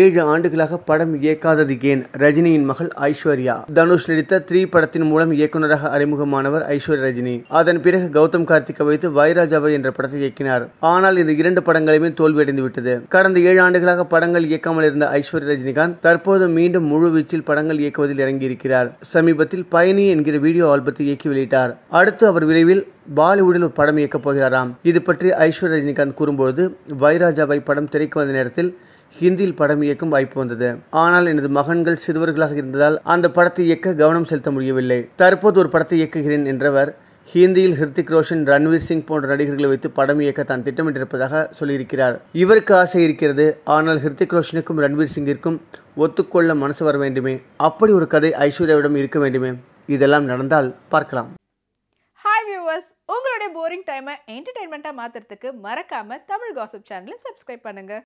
ஏழு ஆண்டுகளாக படம் இயக்காதது ஏன் ரஜினியின் மகள் ஐஸ்வர்யா தனுஷ் நடித்த த்ரீ படத்தின் மூலம் இயக்குநராக அறிமுகமானவர் ஐஸ்வர்யா ரஜினி அதன் பிறகு கௌதம் கார்த்திகை வைத்து வைராஜாவை என்ற படத்தை இயக்கினார் ஆனால் இந்த இரண்டு படங்களையுமே தோல்வியடைந்து விட்டது கடந்த ஏழு ஆண்டுகளாக படங்கள் இயக்காமல் இருந்த ஐஸ்வர்யா ரஜினிகாந்த் தற்போது மீண்டும் முழு வீச்சில் படங்கள் இயக்குவதில் இறங்கியிருக்கிறார் சமீபத்தில் பயணி என்கிற வீடியோ ஆல்பத்தை இயக்கி வெளியிட்டார் அடுத்து அவர் விரைவில் பாலிவுட்டில் ஒரு படம் இயக்கப் போகிறாராம் இது பற்றி ஐஸ்வர்யா ரஜினிகாந்த் கூறும்போது வைராஜாவை படம் திரைக்கு வந்த நேரத்தில் ஹிந்தியில் படம் இயக்கும் வாய்ப்பு வந்தது ஆனால் எனது மகன்கள் சிறுவர்களாக இருந்ததால் அந்த படத்தை இயக்க கவனம் செலுத்த முடியவில்லை தற்போது ஒரு படத்தை இயக்குகிறேன் என்றவர் ஹிந்தியில் ஹிருத்திக் ரோஷன் ரன்வீர் சிங் போன்ற நடிகர்களை வைத்து படம் இயக்க தான் திட்டமிட்டிருப்பதாக சொல்லியிருக்கிறார் இவருக்கு ஆசை இருக்கிறது ஆனால் ஹிருத்திக் ரோஷனுக்கும் ரன்வீர் சிங்கிற்கும் ஒத்துக்கொள்ள மனசு வர வேண்டுமே அப்படி ஒரு கதை ஐஸ்வர்யாவிடம் இருக்க வேண்டுமே இதெல்லாம் நடந்தால் பார்க்கலாம் ஹாய் வியூவர்ஸ் உங்களுடைய போரிங் டைமை என்டர்டைன்மெண்ட்டாக மாற்றுறதுக்கு மறக்காமல் தமிழ் காசப் சேனலை சப்ஸ்கிரைப் பண்ணுங்கள்